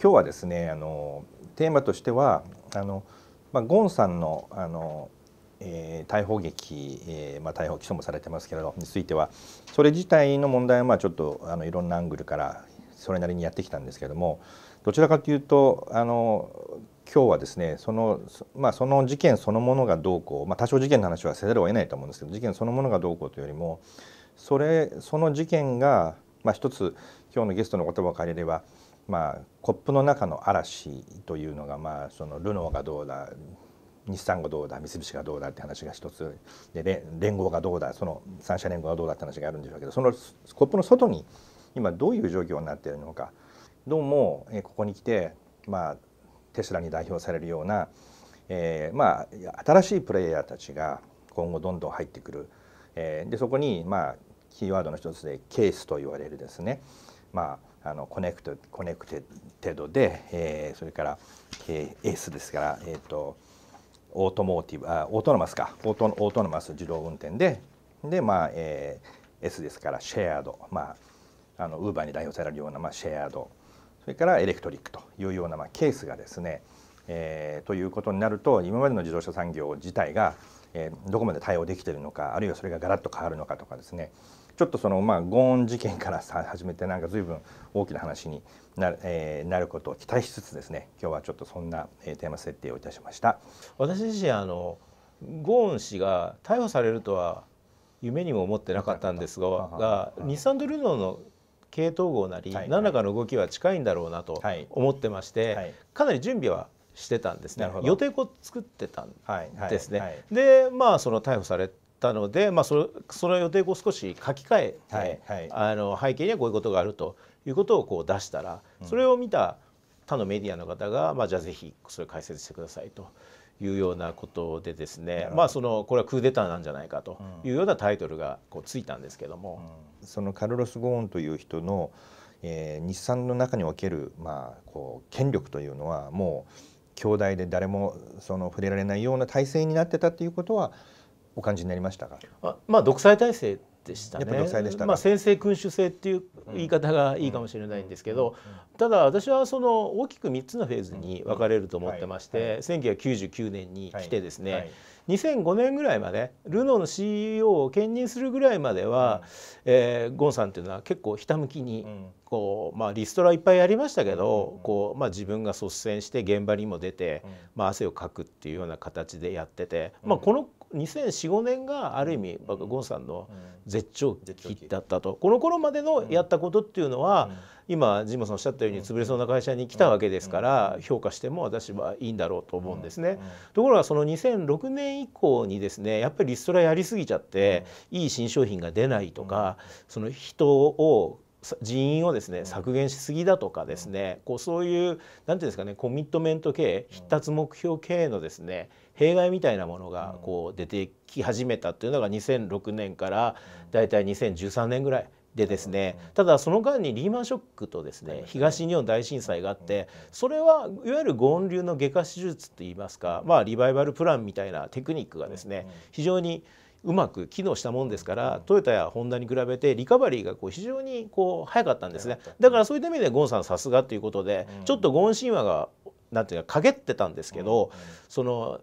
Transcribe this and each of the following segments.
今日はですねあのテーマとしてはあの、まあ、ゴンさんのあの、えー、逮捕劇、えーまあ、逮捕起訴もされてますけれどについてはそれ自体の問題はまあちょっとあのいろんなアングルからそれなりにやってきたんですけれどもどちらかというとあの今日はですねその,、まあ、その事件そのものがどうこう、まあ、多少事件の話はせざるを得ないと思うんですけど事件そのものがどうこうというよりもそれその事件が、まあ、一つ今日のゲストの言葉を借りればまあ、コップの中の嵐というのが、まあ、そのルノーがどうだ日産がどうだ三菱がどうだって話が一つで連合がどうだその三者連合がどうだって話があるんでしょうけどそのコップの外に今どういう状況になっているのかどうもここに来て、まあ、テスラに代表されるような、えーまあ、新しいプレイヤーたちが今後どんどん入ってくる、えー、でそこに、まあ、キーワードの一つでケースと言われるですね、まああのコネクトコネクテッドで、えー、それから、えー、エスですから、えーと、とオートモーティブあオートノマスかオートオートノマス自動運転でで、まあえー、S ですからシェアード、まあ、あのウーバーに代表されるような、まあ、シェアードそれからエレクトリックというような、まあ、ケースがですね、えー、ということになると今までの自動車産業自体がえどこまで対応できてるのかあるいはそれがガラッと変わるのかとかですねちょっとそのまあゴーン事件からさ始めてなんか随分大きな話になる,、えー、なることを期待しつつですね今日はちょっとそんな、えテーマ設定をいたしました私自身あのゴーン氏が逮捕されるとは夢にも思ってなかったんですがが日産ドルノの系統号なり、何らかの動きは近いんだろうなと思ってまして、かなり準備はしてたんですね予定を作ってたんですね。はいはい、でまあその逮捕されたので、まあ、そその予定を少し書き換えて、はい、あの背景にはこういうことがあるということをこう出したらそれを見た他のメディアの方が、まあ、じゃあぜひそれ解説してくださいと。いうようなことでですね、まあ、そのこれはクーデターなんじゃないかというようなタイトルがこうついたんですけども、うん、そのカルロス・ゴーンという人の、えー、日産の中における、まあ、こう権力というのはもう兄弟で誰もその触れられないような体制になってたっていうことはお感じになりましたかあまあ独裁体制でしたね。まあ、先制君主制っていう言い方がいいかもしれないんですけど、ただ私はその大きく3つのフェーズに分かれると思ってまして、1999年に来てですね、2005年ぐらいまでルノーの CEO を兼任するぐらいまでは、えゴンさんっていうのは結構ひたむきに、こうまあ、リストラいっぱいやりましたけど、こうまあ、自分が率先して現場にも出て、まあ、汗をかくっていうような形でやってて、まあ、この2004、年がある意味ゴンさんの絶頂期だったと、この頃までのやったことっていうのは、今ン保さんおっしゃったように潰れそうな会社に来たわけですから、評価しても私はいいんだろうと思うんですね。ところがその2006年以降にですねやっぱりリストラやりすぎちゃって、いい新商品が出ないとか、その人を人員をですね削減しすぎだとかですね、こうそういう何ていうんですかねコミットメント系必達目標系のですね弊害みたいなものがこう出てき始めたっていうのが2006年からだいたい2013年ぐらい。でですね、ただその間にリーマンショックとですね東日本大震災があってそれはいわゆる権流の外科手術といいますか、まあ、リバイバルプランみたいなテクニックがですね非常にうまく機能したもんですからトヨタやホンダに比べてリカバリーがこう非常にこう早かったんですねだからそういった意味でゴンさんさすがということでちょっとゴン神話がなんていうか陰ってたんですけど、その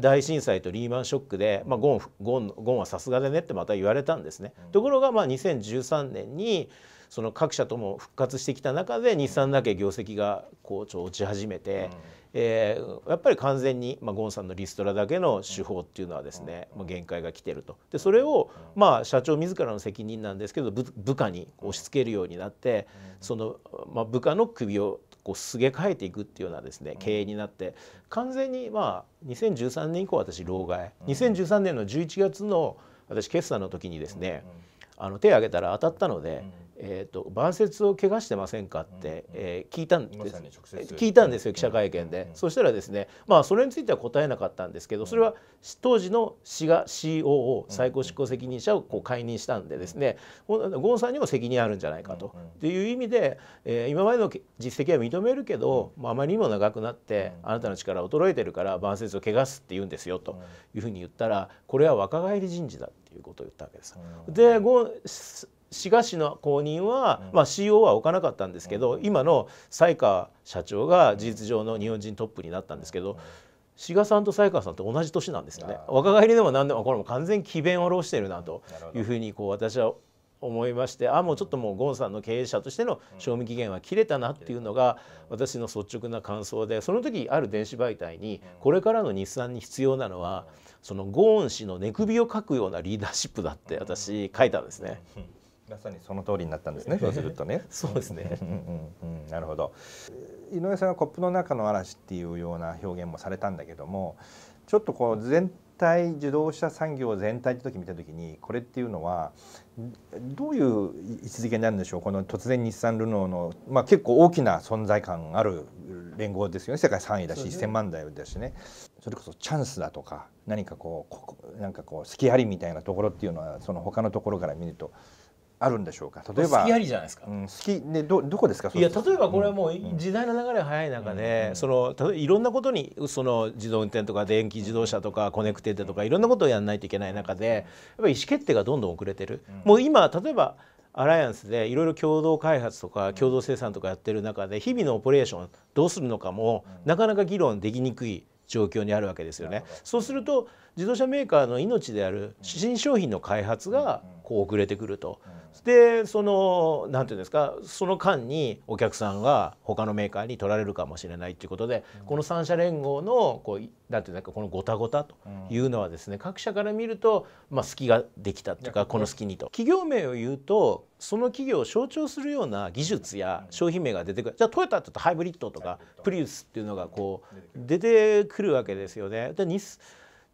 大震災とリーマンショックで、まあ、ゴンゴンゴンはさすがでねってまた言われたんですね。ところがまあ2013年にその各社とも復活してきた中で日産だけ業績がこうち落ち始めて、えー、やっぱり完全に、まあ、ゴンさんのリストラだけの手法っていうのはですね、まあ、限界が来てるとでそれを、まあ、社長自らの責任なんですけど部下に押し付けるようになってその、まあ、部下の首をこうすげ替えていくっていうようなですね経営になって完全にまあ2013年以降私老害2013年の11月の私決算の時にですねあの手を挙げたら当たったのでえーと、晩節を怪我してませんかって、うんうん、えー、聞いたんです、聞いたんですよ記者会見で、うんうん、そしたらですねまあそれについては答えなかったんですけどそれは当時の市が COO 最高執行責任者をこう解任したんでですね、うんうん、ゴンさんにも責任あるんじゃないかと,、ていう意味で、えー、今までの実績は認めるけど、うん、まあ、あまりにも長くなって、あなたの力衰えてるから晩節を我すって言うんですよというふうに言ったらこれは若返り人事だっていうことを言ったわけです。で滋賀市の後任は、まあ、CO は置かなかったんですけど、今の才川社長が事実上の日本人トップになったんですけど。志賀さんと才川さんと同じ年なんですよね若返りでも何でもこれも完全に詭弁をろしてるなというふうにこう私は思いましてあもうちょっともうゴンさんの経営者としての賞味期限は切れたなっていうのが私の率直な感想でその時ある電子媒体にこれからの日産に必要なのはそのゴーン氏の寝首をかくようなリーダーシップだって私書いたんですね。まさにその通りになったんですね。そうするとね。そうですね。うんうんなるほど。井上さんはコップの中の嵐っていうような表現もされたんだけども、ちょっとこう全体自動車産業全体て時見た時にこれっていうのはどういう位置づけになるんでしょうこの突然日産ルノーの、まあ、結構大きな存在感ある連合ですよね世界3位だし、一1,000万台だしねそれこそチャンスだとか何かこうなんかこう隙ありみたいなところっていうのはその他のところから見ると。あるんでしょうか例えば好きありじゃないですか、うん、好きねどどこですかいや例えばこれはもう時代の流れが早い中で、うん、そのいろんなことにその自動運転とか電気自動車とかコネクテッドとかいろんなことをやらないといけない中でやっぱり意思決定がどんどん遅れてる、うん、もう今例えばアライアンスでいろいろ共同開発とか共同生産とかやってる中で日々のオペレーションどうするのかもなかなか議論できにくい状況にあるわけですよね。そうすると自動車メーカーの命である新商品の開発がこう遅れてくると。でそのんていうんですかその間にお客さんが他のメーカーに取られるかもしれないということで、うん、この三者連合のこうんていうんですかこのごたごたというのはですね、うん、各社から見ると、まあ、隙ができたというかこの隙にと。企業名を言うとその企業を象徴するような技術や商品名が出てくるじゃあトヨタってとハイブリッドとかプリウスっていうのがこう出てくるわけですよね。で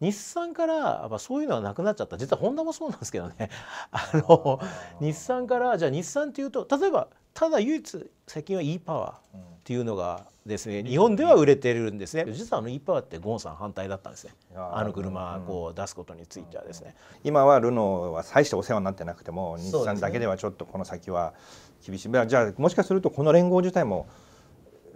日産からやっぱそういうのはなくなっちゃった実はホンダもそうなんですけどねあの日産からじゃあ日産っていうと例えばただ唯一最近は e パワーっていうのがですね、うん、日本では売れてるんですね実はあの e パワーってゴンさん反対だったんですねあの車こう出すことについてはですね、うん、今はルノーは大してお世話になってなくても日産だけではちょっとこの先は厳しい、ね、じゃあもしかするとこの連合自体も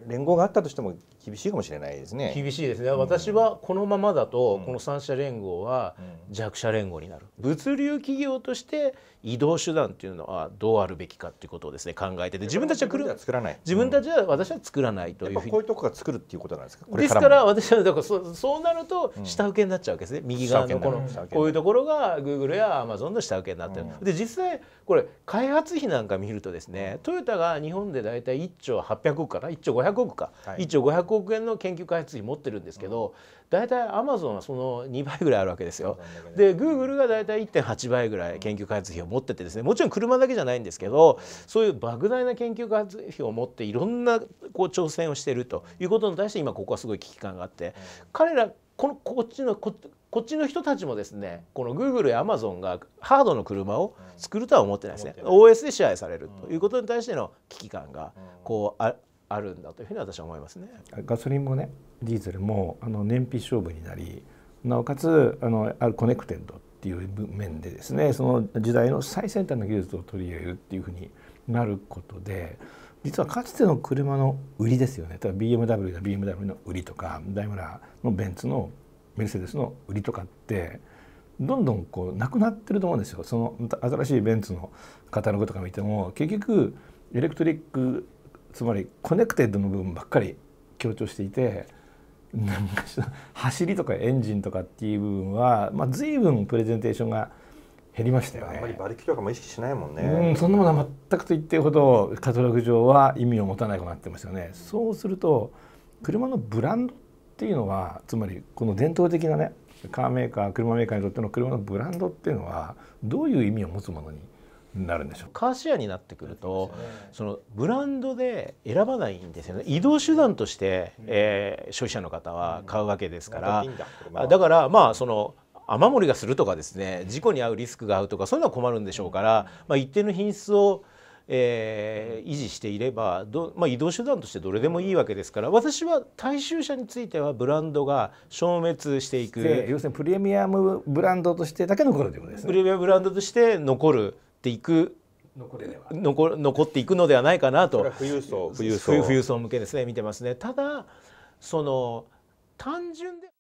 連合があったとしても厳しいかもしれないですね。厳しいですね。私はこのままだと、この三者連合は弱者連合になる。物流企業として移動手段っていうのはどうあるべきかということをですね考えてて、自分たちは作らない。自分たちは私は作らないというふうに。こういうとこが作るっていうことなんですか。ですから私はだからそそうなると下請けになっちゃうわけですね。右側のこのこういうところが Google や Amazon の下請けになってる。で実際これ開発費なんか見るとですね、トヨタが日本でだいたい1兆800億から1兆500億か、1兆500億円の研究開発費持ってるんですけど、大体アマゾンはその2倍ぐらいあるわけですよ。でグーグルが大体1.8倍ぐらい研究開発費を持っててですねもちろん車だけじゃないんですけどそういう莫大な研究開発費を持っていろんなこう挑戦をしているということに対して今ここはすごい危機感があって彼らこのこっちのここっちの人たちもですねこのグーグルやアマゾンがハードの車を作るとは思ってないですね、OS で支配されるということに対しての危機感がこうああるんだというふうに私は思いますね。ガソリンもねディーゼルもあの燃費勝負になりなおかつあのコネクテッドっていう面でですねその時代の最先端の技術を取り入れるっていうふうになることで実はかつての車の売りですよね例えば BMW が BMW の売りとかダイムラーのベンツのメルセデスの売りとかってどんどんこうなくなってると思うんですよその新しいベンツのカタログとか見ても結局エレクトリックつまりコネクテッドの部分ばっかり強調していて何かしら走りとかエンジンとかっていう部分は、まあ、随分プレゼンテーションが減りましたよね。あんまり馬力とかも意識しないもんね。うん、そんなものは全くと言ってるほどカトログ上は意味を持たなくなってますよね。そうすると車のブランドっていうのはつまりこの伝統的なねカーメーカー車メーカーにとっての車のブランドっていうのはどういう意味を持つものになるんでしょうカーシェアになってくると、そのブランドで選ばないんですよね移動手段として、えー、消費者の方は買うわけですから、だからまあその雨漏りがするとかですね事故に遭うリスクが合うとかそういうのは困るんでしょうから、まあ、一定の品質をえー、維持していればまあ、移動手段としてどれでもいいわけですから私は大衆車についてはブランドが消滅していく要するにプレミアムブランドとしてだけ残るということですねプレミアムブランドとして残るていく残残っていくのではないかなと富裕層富裕層向けですね見てますね。ただその単純で